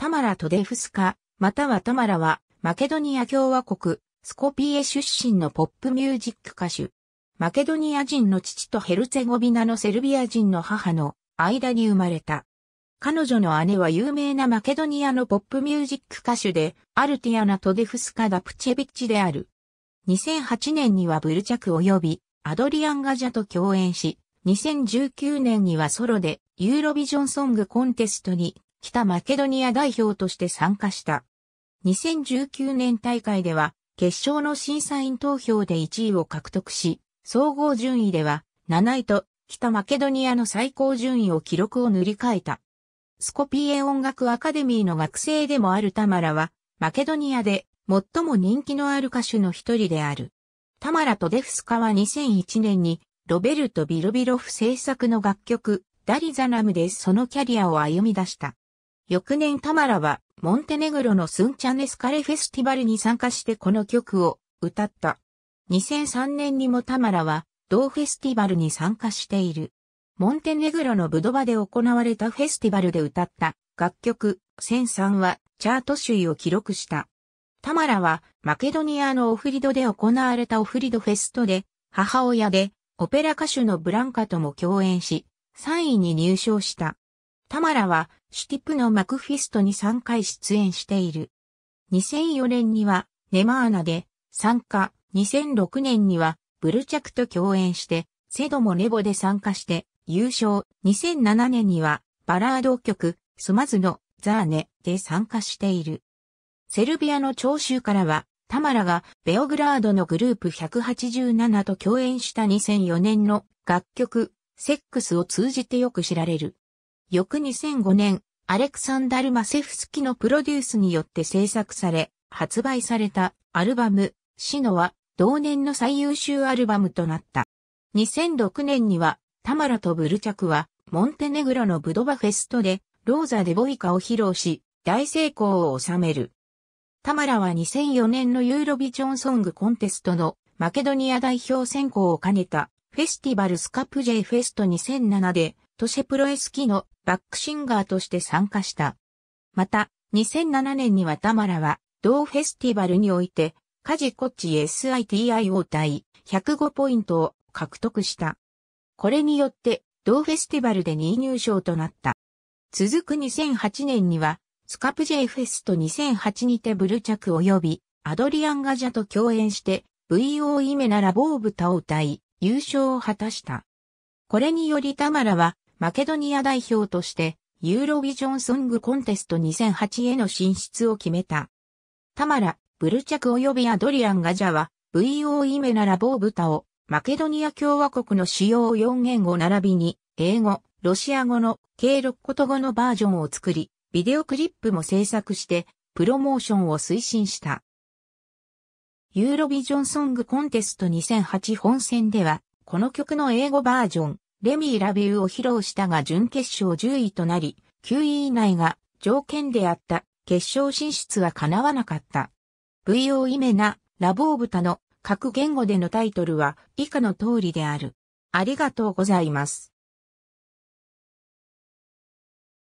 タマラ・トデフスカ、またはタマラは、マケドニア共和国、スコピエ出身のポップミュージック歌手。マケドニア人の父とヘルツェゴビナのセルビア人の母の間に生まれた。彼女の姉は有名なマケドニアのポップミュージック歌手で、アルティアナ・トデフスカ・ダプチェビッチである。2008年にはブルチャク及びアドリアン・ガジャと共演し、2019年にはソロでユーロビジョンソングコンテストに北マケドニア代表として参加した。2019年大会では、決勝の審査員投票で1位を獲得し、総合順位では7位と北マケドニアの最高順位を記録を塗り替えた。スコピエ音楽アカデミーの学生でもあるタマラは、マケドニアで最も人気のある歌手の一人である。タマラとデフスカは2001年にロベルト・ビロビロフ制作の楽曲、ダリザナムでそのキャリアを歩み出した。翌年タマラは、モンテネグロのスンチャネスカレフェスティバルに参加してこの曲を歌った。2003年にもタマラは、同フェスティバルに参加している。モンテネグロのブドバで行われたフェスティバルで歌った楽曲1003はチャート首位を記録した。タマラはマケドニアのオフリドで行われたオフリドフェストで母親でオペラ歌手のブランカとも共演し3位に入賞した。タマラはシュティプのマクフィストに3回出演している。2004年にはネマーナで参加、2006年にはブルチャクと共演して、セドもレボで参加して優勝、2007年にはバラード曲、スマズのザーネで参加している。セルビアの聴衆からは、タマラがベオグラードのグループ187と共演した2004年の楽曲、セックスを通じてよく知られる。翌2005年、アレクサンダル・マセフスキのプロデュースによって制作され、発売されたアルバム、シノは同年の最優秀アルバムとなった。2006年には、タマラとブルチャクは、モンテネグロのブドバフェストで、ローザ・デボイカを披露し、大成功を収める。タマラは2004年のユーロビジョンソングコンテストのマケドニア代表選考を兼ねたフェスティバルスカプジェイフェスト2007でトシェプロエスキのバックシンガーとして参加した。また、2007年にはタマラは、同フェスティバルにおいて、カジコッチ SITIO 対105ポイントを獲得した。これによって、同フェスティバルで2位入賞となった。続く2008年には、スカプジイフェスト2008にてブルチャク及び、アドリアンガジャと共演して、VO イメならボーブタを歌い、優勝を果たした。これによりタマラは、マケドニア代表として、ユーロビジョンソングコンテスト2008への進出を決めた。タマラ、ブルチャク及びアドリアン・ガジャは、VO イメナラボーブタを、マケドニア共和国の主要4言語並びに、英語、ロシア語の計6言語のバージョンを作り、ビデオクリップも制作して、プロモーションを推進した。ユーロビジョンソングコンテスト2008本戦では、この曲の英語バージョン、レミー・ラビューを披露したが準決勝10位となり、9位以内が条件であった決勝進出は叶わなかった。VO イメナ、ラボーブタの各言語でのタイトルは以下の通りである。ありがとうございます。